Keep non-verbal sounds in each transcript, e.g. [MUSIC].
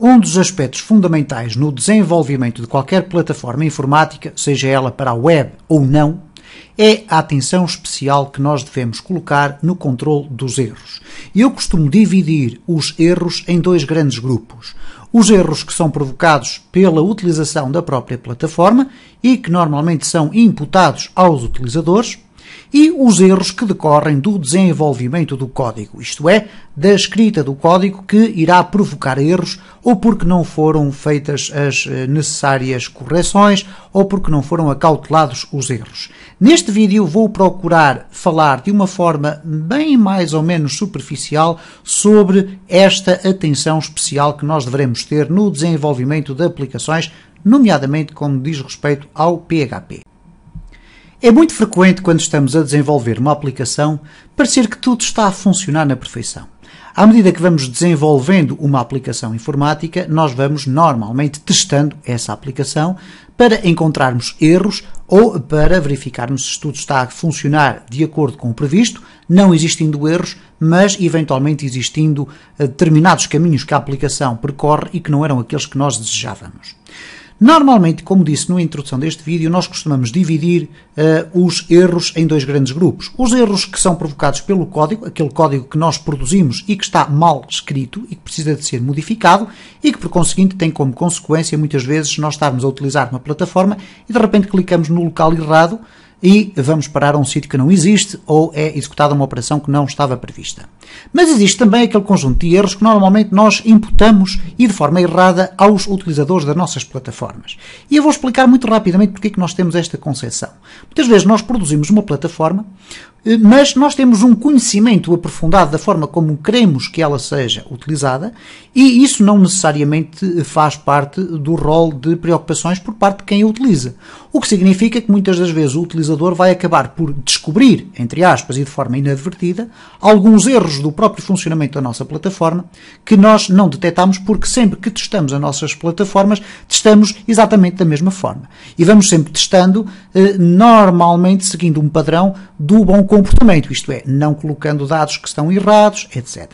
Um dos aspectos fundamentais no desenvolvimento de qualquer plataforma informática, seja ela para a web ou não, é a atenção especial que nós devemos colocar no controle dos erros. Eu costumo dividir os erros em dois grandes grupos. Os erros que são provocados pela utilização da própria plataforma e que normalmente são imputados aos utilizadores, e os erros que decorrem do desenvolvimento do código, isto é, da escrita do código que irá provocar erros ou porque não foram feitas as eh, necessárias correções ou porque não foram acautelados os erros. Neste vídeo vou procurar falar de uma forma bem mais ou menos superficial sobre esta atenção especial que nós devemos ter no desenvolvimento de aplicações, nomeadamente como diz respeito ao PHP. É muito frequente quando estamos a desenvolver uma aplicação parecer que tudo está a funcionar na perfeição. À medida que vamos desenvolvendo uma aplicação informática, nós vamos normalmente testando essa aplicação para encontrarmos erros ou para verificarmos se tudo está a funcionar de acordo com o previsto, não existindo erros, mas eventualmente existindo eh, determinados caminhos que a aplicação percorre e que não eram aqueles que nós desejávamos. Normalmente, como disse na introdução deste vídeo, nós costumamos dividir uh, os erros em dois grandes grupos. Os erros que são provocados pelo código, aquele código que nós produzimos e que está mal escrito e que precisa de ser modificado e que, por conseguinte, tem como consequência, muitas vezes, nós estarmos a utilizar uma plataforma e de repente clicamos no local errado, e vamos parar a um sítio que não existe ou é executada uma operação que não estava prevista. Mas existe também aquele conjunto de erros que normalmente nós imputamos e de forma errada aos utilizadores das nossas plataformas. E eu vou explicar muito rapidamente porque é que nós temos esta concepção. Muitas vezes nós produzimos uma plataforma eh, mas nós temos um conhecimento aprofundado da forma como queremos que ela seja utilizada e isso não necessariamente eh, faz parte do rol de preocupações por parte de quem a utiliza. O que significa que muitas das vezes o utilizador vai acabar por descobrir, entre aspas e de forma inadvertida, alguns erros do próprio funcionamento da nossa plataforma que nós não detectamos porque sempre que testamos as nossas plataformas, testamos exatamente da mesma forma. E vamos sempre testando, eh, normalmente seguindo um padrão do bom comportamento, isto é, não colocando dados que estão errados, etc.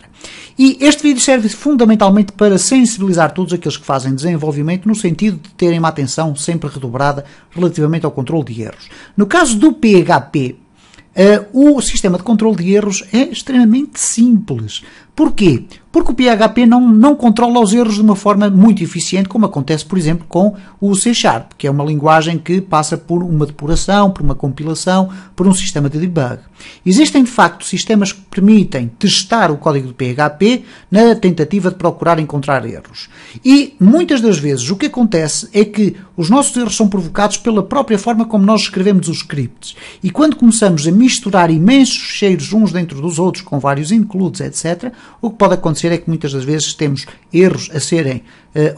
E este vídeo serve fundamentalmente para sensibilizar todos aqueles que fazem desenvolvimento no sentido de terem uma atenção sempre redobrada relativamente ao controle de erros. No caso do PHP, uh, eh, o sistema de controle de erros é extremamente simples. Porquê? Porque o PHP não, não controla os erros de uma forma muito eficiente, como acontece, por exemplo, com o C Sharp, que é uma linguagem que passa por uma depuração, por uma compilação, por um sistema de debug. Existem, de facto, sistemas que permitem testar o código do PHP na tentativa de procurar encontrar erros. E, muitas das vezes, o que acontece é que os nossos erros são provocados pela própria forma como nós escrevemos os scripts. E quando começamos a misturar imensos cheiros uns dentro dos outros, com vários includes, etc., o que pode acontecer acontecer é que muitas das vezes temos erros a serem eh,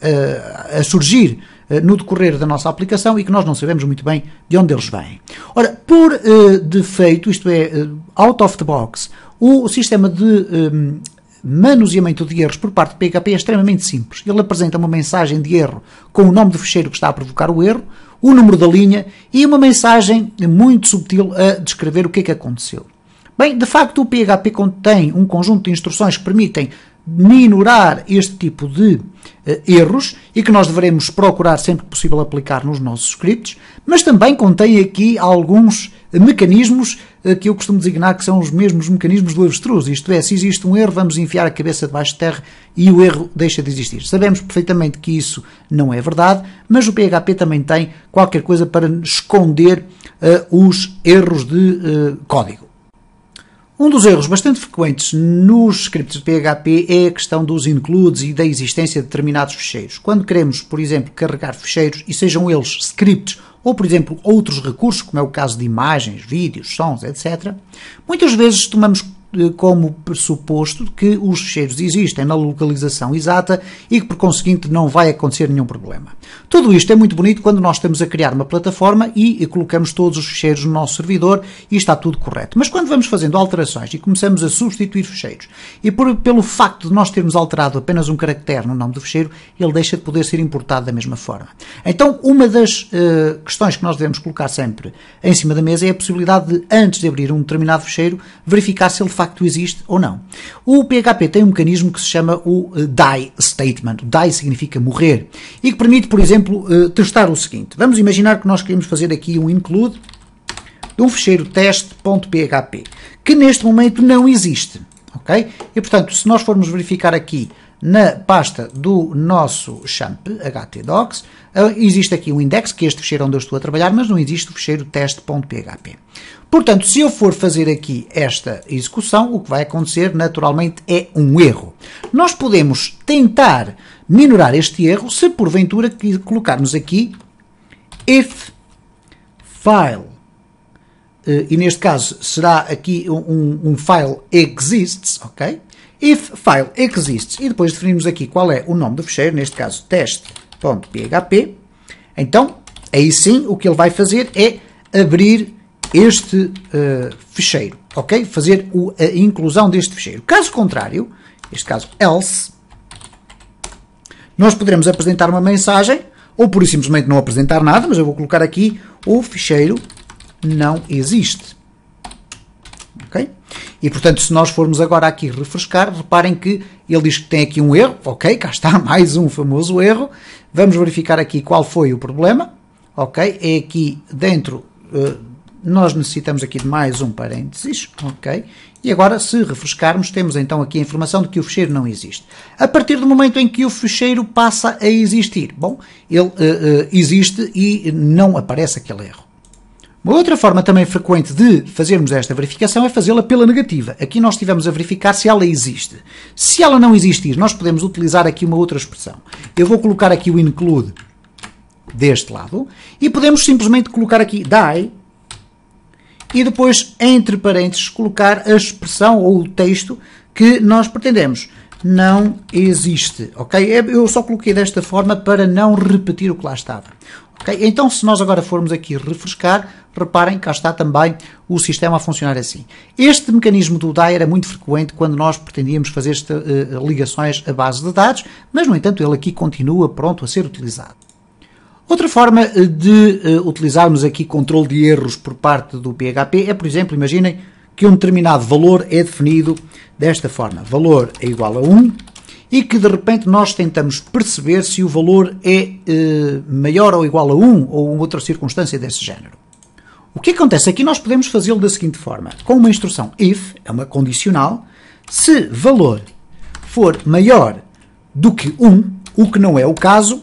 eh, a surgir eh, no decorrer da nossa aplicação e que nós não sabemos muito bem de onde eles vêm. Ora, por uh, defeito, isto é, uh, out of the box, o sistema de um, manuseamento de erros por parte do PHP é extremamente simples. Ele apresenta uma mensagem de erro com o nome do fecheiro que está a provocar o erro, o número da linha e uma mensagem muito subtil a descrever o que é que aconteceu. Bem, de facto, o PHP contém um conjunto de instruções que permitem minorar este tipo de uh, erros e que nós devemos procurar sempre que possível aplicar nos nossos scripts, mas também contém aqui alguns eh, mecanismos uh, que eu costumo designar que são os mesmos mecanismos do avestruz, isto é, se existe um erro, vamos enfiar a cabeça debaixo de terra e o erro deixa de existir. Sabemos perfeitamente que isso não é verdade, mas o PHP também tem qualquer coisa para esconder os erros de código. Um dos erros bastante frequentes nos scripts de PHP é a questão dos includes e da existência de determinados ficheiros. Quando queremos, por exemplo, carregar ficheiros e sejam eles scripts ou, por exemplo, outros recursos, como é o caso de imagens, vídeos, sons, etc., muitas vezes tomamos eh, como pressuposto que os cheiros existem na localização exata e que, por conseguinte, não vai acontecer nenhum problema. Tudo isto é muito bonito quando nós estamos a criar uma plataforma e colocamos todos os fecheiros no nosso servidor e está tudo correto. Mas quando vamos fazendo alterações e começamos a substituir fecheiros, e por, pelo facto de nós termos alterado apenas um caractere no nome do fecheiro, ele deixa de poder ser importado da mesma forma. Então, uma das uh, questões que nós devemos colocar sempre em cima da mesa é a possibilidade de, antes de abrir um determinado fecheiro, verificar se ele faz facto existe ou não. O PHP tem um mecanismo que se chama o eh, die statement. die significa morrer e que permite, por exemplo, eh, testar o seguinte. Vamos imaginar que nós queremos fazer aqui um include de um fecheiro teste.php que neste momento não existe, ok? E portanto, se nós formos verificar aqui na pasta do nosso champ htdocs, eh, existe aqui um index, que é este fecheiro onde eu estou a trabalhar, mas não existe o fecheiro teste.php. Portanto, se eu for fazer aqui esta execução, o que vai acontecer naturalmente é um erro. Nós podemos tentar minorar este erro se porventura colocarmos aqui if file eh, e neste caso será aqui um, um file exists, ok? if file exists, e depois definimos aqui qual é o nome do fecheiro, neste caso teste.php, então aí sim o que ele vai fazer é abrir este uh, eh, fecheiro, ok? Fazer o, a inclusão deste fecheiro. Caso contrário, neste caso else, nós poderemos apresentar uma mensagem, ou por simplesmente não apresentar nada, mas eu vou colocar aqui o fecheiro não existe. E portanto, se nós formos agora aqui refrescar, reparem que ele diz que tem aqui um erro, ok, cá está [LAUGHS] mais um famoso erro. Vamos verificar aqui qual foi o problema, ok? É aqui dentro, uh, nós necessitamos aqui de mais um parênteses, ok? E agora, se refrescarmos, temos então aqui a informação de que o fecheiro não existe. A partir do momento em que o fecheiro passa a existir, bom, ele uh, uh, existe e não aparece aquele erro. Uma outra forma também frequente de fazermos esta verificação é fazê-la pela negativa. Aqui nós estivemos a verificar se ela existe. Se ela não existir, nós podemos utilizar aqui uma outra expressão. Eu vou colocar aqui o include deste lado e podemos simplesmente colocar aqui die e depois, entre parênteses, colocar a expressão ou o texto que nós pretendemos não existe, ok? É, eu só coloquei desta forma para não repetir o que lá estava. ok? Então, se nós agora formos aqui refrescar, reparem, que cá está também o sistema a funcionar assim. Este mecanismo do DAI era muito frequente quando nós pretendíamos fazer esta, uh, ligações à base de dados, mas, no entanto, ele aqui continua pronto a ser utilizado. Outra forma eh, de uh, utilizarmos aqui controle de erros por parte do PHP é, por exemplo, imaginem, que um determinado valor é definido desta forma: valor é igual a 1 e que de repente nós tentamos perceber se o valor é eh, maior ou igual a 1 ou outra circunstância desse género. O que acontece aqui é nós podemos fazê-lo da seguinte forma: com uma instrução if, é uma condicional, se valor for maior do que 1, o que não é o caso,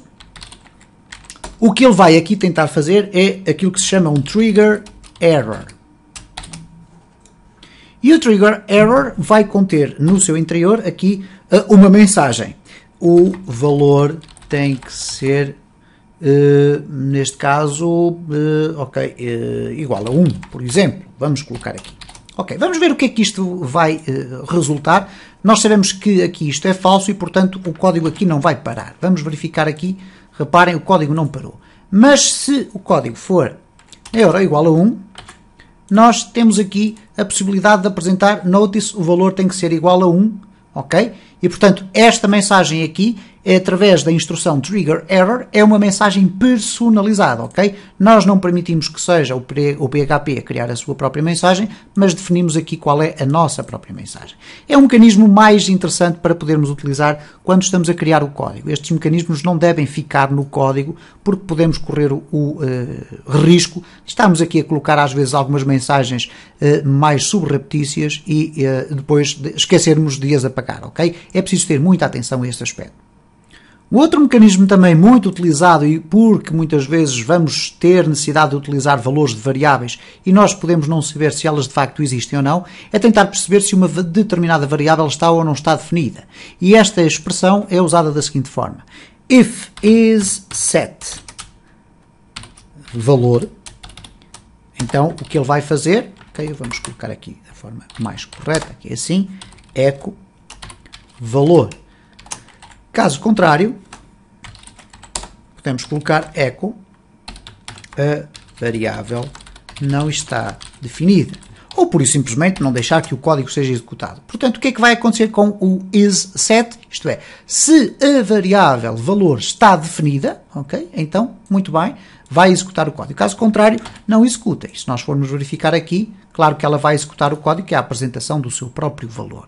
o que ele vai aqui tentar fazer é aquilo que se chama um trigger error. E o trigger error vai conter no seu interior aqui eh, uma mensagem. O valor tem que ser, uh, neste caso, uh, ok, uh, igual a 1, por exemplo. Vamos colocar aqui. Ok, vamos ver o que é que isto vai resultar. Nós sabemos que aqui isto é falso e, portanto, o código aqui não vai parar. Vamos verificar aqui. Reparem, o código não parou. Mas se o código for euro igual a 1, nós temos aqui a possibilidade de apresentar notice, o valor tem que ser igual a 1, ok? E portanto, esta mensagem aqui é através da instrução trigger error, é uma mensagem personalizada, ok? Nós não permitimos que seja o PHP a criar a sua própria mensagem, mas definimos aqui qual é a nossa própria mensagem. É um mecanismo mais interessante para podermos utilizar quando estamos a criar o código. Estes mecanismos não devem ficar no código porque podemos correr o, o uh, risco de estarmos aqui a colocar às vezes algumas mensagens uh, mais subreptícias e uh, depois de esquecermos de as apagar, ok? É preciso ter muita atenção a este aspecto. O outro mecanismo também muito utilizado e porque muitas vezes vamos ter necessidade de utilizar valores de variáveis e nós podemos não saber se elas de facto existem ou não, é tentar perceber se uma determinada variável está ou não está definida. E esta expressão é usada da seguinte forma: if is set valor, então o que ele vai fazer, ok, vamos colocar aqui da forma mais correta, que é assim, echo valor. Caso contrário, podemos colocar eco a variável não está definida. Ou por isso simplesmente não deixar que o código seja executado. Portanto, o que é que vai acontecer com o isSet? Isto é, se a variável valor está definida, ok? Então, muito bem, vai executar o código. Caso contrário, não executa. E se nós formos verificar aqui, claro que ela vai executar o código, que é a apresentação do seu próprio valor.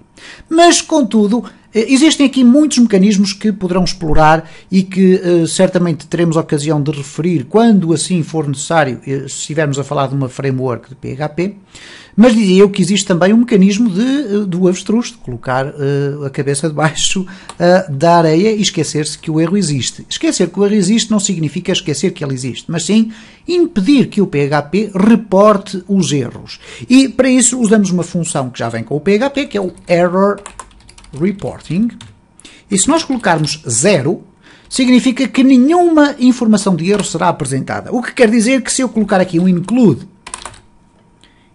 Mas, contudo, eh, existem aqui muitos mecanismos que poderão explorar e que uh, certamente teremos ocasião de referir quando assim for necessário, eh, se estivermos a falar de uma framework de PHP. Mas diria eu que existe também um mecanismo de, do avestruz, de colocar uh, a cabeça [LAUGHS] debaixo uh, da areia e esquecer-se que o erro existe. Esquecer que o erro existe não significa esquecer que ele existe, mas sim impedir que o PHP reporte os erros. E para isso usamos uma função que já vem com o PHP, que é o error reporting, e se nós colocarmos zero, significa que nenhuma informação de erro será apresentada. O que quer dizer que se eu colocar aqui um include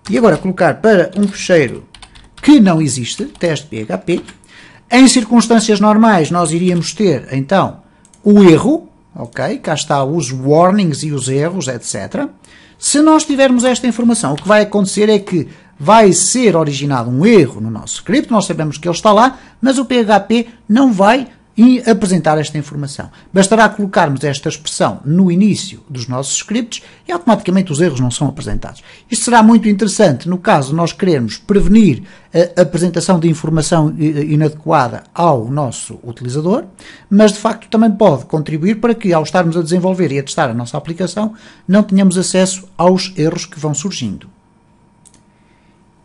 e agora colocar para um fecheiro que não existe, teste PHP, em circunstâncias normais nós iríamos ter então o erro, ok? Cá está os warnings e os erros, etc. Se nós tivermos esta informação, o que vai acontecer é que vai ser originado um erro no nosso script, nós sabemos que ele está lá, mas o PHP não vai apresentar esta informação. Bastará colocarmos esta expressão no início dos nossos scripts e automaticamente os erros não são apresentados. Isto será muito interessante no caso de nós queremos prevenir a apresentação de informação inadequada ao nosso utilizador, mas de facto também pode contribuir para que ao estarmos a desenvolver e a testar a nossa aplicação não tenhamos acesso aos erros que vão surgindo.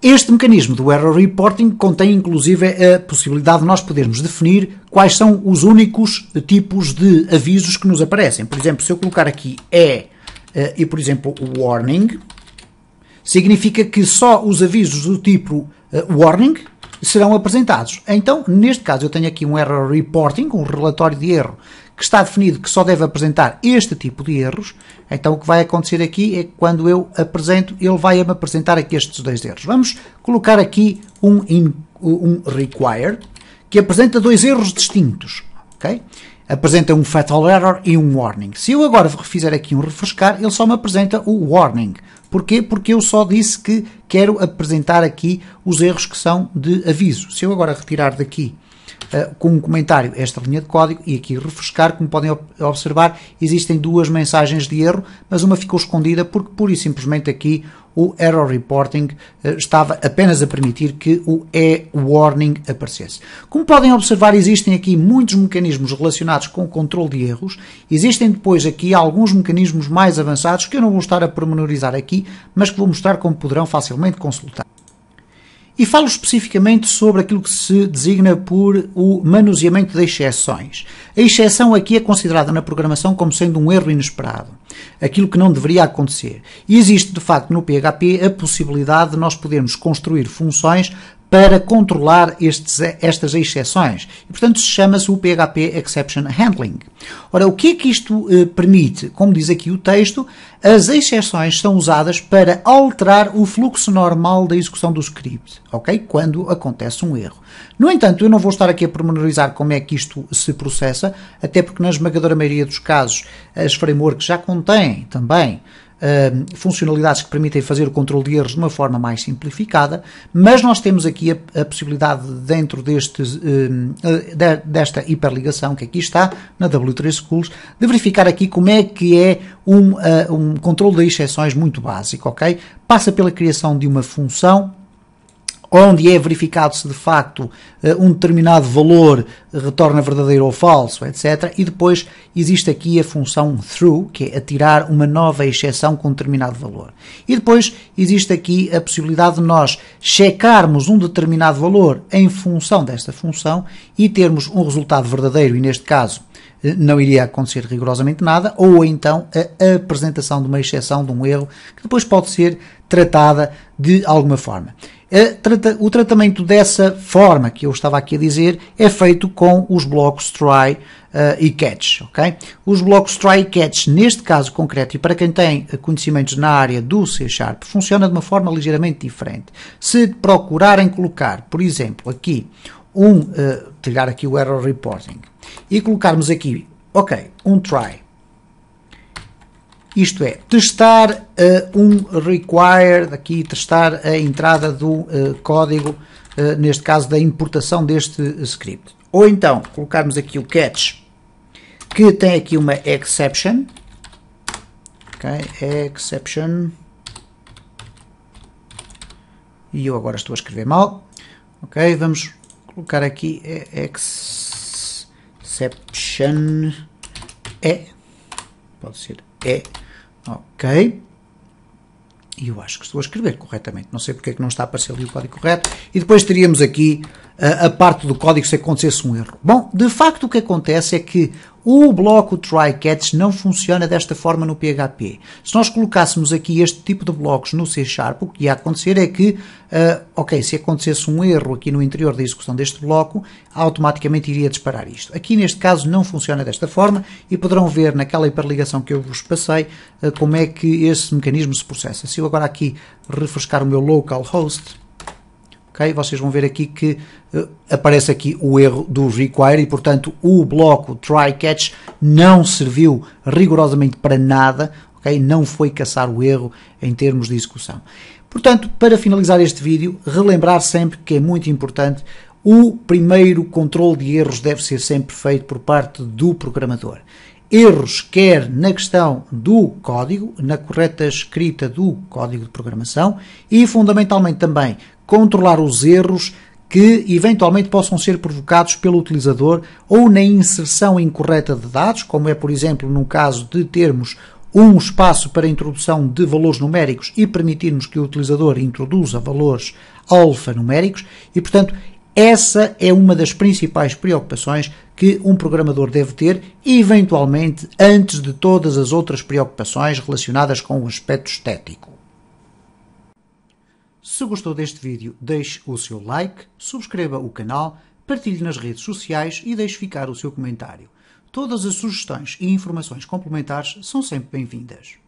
Este mecanismo do error reporting contém inclusive a possibilidade de nós podermos definir quais são os únicos tipos de avisos que nos aparecem. Por exemplo, se eu colocar aqui E eh, e, por exemplo, warning, significa que só os avisos do tipo eh, warning serão apresentados. Então, neste caso, eu tenho aqui um error reporting, um relatório de erro, que está definido que só deve apresentar este tipo de erros, então o que vai acontecer aqui é que quando eu apresento, ele vai me apresentar aqui estes dois erros. Vamos colocar aqui um, in, um require que apresenta dois erros distintos, ok? Apresenta um fatal error e um warning. Se eu agora fizer aqui um refrescar, ele só me apresenta o warning. Porquê? Porque eu só disse que quero apresentar aqui os erros que são de aviso. Se eu agora retirar daqui eh, com um comentário esta linha de código e aqui refrescar, como podem observar, existem duas mensagens de erro, mas uma ficou escondida porque pura e simplesmente aqui o error reporting eh, estava apenas a permitir que o e-warning aparecesse. Como podem observar, existem aqui muitos mecanismos relacionados com o controle de erros. Existem depois aqui alguns mecanismos mais avançados que eu não vou estar a pormenorizar aqui, mas que vou mostrar como poderão facilmente consultar. E falo especificamente sobre aquilo que se designa por o manuseamento de exceções. A exceção aqui é considerada na programação como sendo um erro inesperado, aquilo que não deveria acontecer. E existe, de facto, no PHP a possibilidade de nós podermos construir funções para controlar estes, estas exceções. E, portanto, se chama-se o PHP Exception Handling. Ora, o que é que isto eh, permite? Como diz aqui o texto, as exceções são usadas para alterar o fluxo normal da execução do script, ok? Quando acontece um erro. No entanto, eu não vou estar aqui a pormenorizar como é que isto se processa, até porque na esmagadora maioria dos casos as frameworks já contêm também Ehm, funcionalidades que permitem fazer o controle de erros de uma forma mais simplificada, mas nós temos aqui a, a possibilidade, dentro deste, uh, ehm, eh, de, desta hiperligação que aqui está, na W3 Schools, de verificar aqui como é que é um, uh, um controle de exceções muito básico, ok? Passa pela criação de uma função onde é verificado se de facto eh, um determinado valor retorna verdadeiro ou falso, etc. E depois existe aqui a função through, que é atirar uma nova exceção com um determinado valor. E depois existe aqui a possibilidade de nós checarmos um determinado valor em função desta função e termos um resultado verdadeiro, e neste caso eh, não iria acontecer rigorosamente nada, ou então a apresentação de uma exceção, de um erro, que depois pode ser tratada de alguma forma. O tratamento dessa forma que eu estava aqui a dizer é feito com os blocos try uh, e catch, ok? Os blocos try e catch, neste caso concreto, e para quem tem conhecimentos na área do C Sharp, funciona de uma forma ligeiramente diferente. Se procurarem colocar, por exemplo, aqui um, uh, eh, tirar aqui o error reporting, e colocarmos aqui, ok, um try. Isto é, testar uh, um required, aqui testar a entrada do uh, código, uh, neste caso da importação deste script. Ou então, colocarmos aqui o catch, que tem aqui uma exception, ok, exception, e eu agora estou a escrever mal, ok, vamos colocar aqui ex exception é, pode ser é, ok. E eu acho que estou a escrever corretamente, não sei porque é que não está a aparecer ali o código correto. E depois teríamos aqui eh, a parte do código se acontecesse um erro. Bom, de facto o que acontece é que o bloco try catch não funciona desta forma no PHP. Se nós colocássemos aqui este tipo de blocos no C Sharp, o que ia acontecer é que, uh, ok, se acontecesse um erro aqui no interior da execução deste bloco, automaticamente iria disparar isto. Aqui neste caso não funciona desta forma e poderão ver naquela hiperligação que eu vos passei uh, como é que esse mecanismo se processa. Se eu agora aqui refrescar o meu localhost, vocês vão ver aqui que uh, aparece aqui o erro do require e, portanto, o bloco try catch não serviu rigorosamente para nada, ok? Não foi caçar o erro em termos de execução. Portanto, para finalizar este vídeo, relembrar sempre que é muito importante o primeiro controle de erros deve ser sempre feito por parte do programador. Erros quer na questão do código, na correta escrita do código de programação e fundamentalmente também controlar os erros que eventualmente possam ser provocados pelo utilizador ou na inserção incorreta de dados, como é, por exemplo, no caso de termos um espaço para introdução de valores numéricos e permitirmos que o utilizador introduza valores alfanuméricos e, portanto, essa é uma das principais preocupações que um programador deve ter, eventualmente antes de todas as outras preocupações relacionadas com o aspecto estético. Se gostou deste vídeo, deixe o seu like, subscreva o canal, partilhe nas redes sociais e deixe ficar o seu comentário. Todas as sugestões e informações complementares são sempre bem-vindas.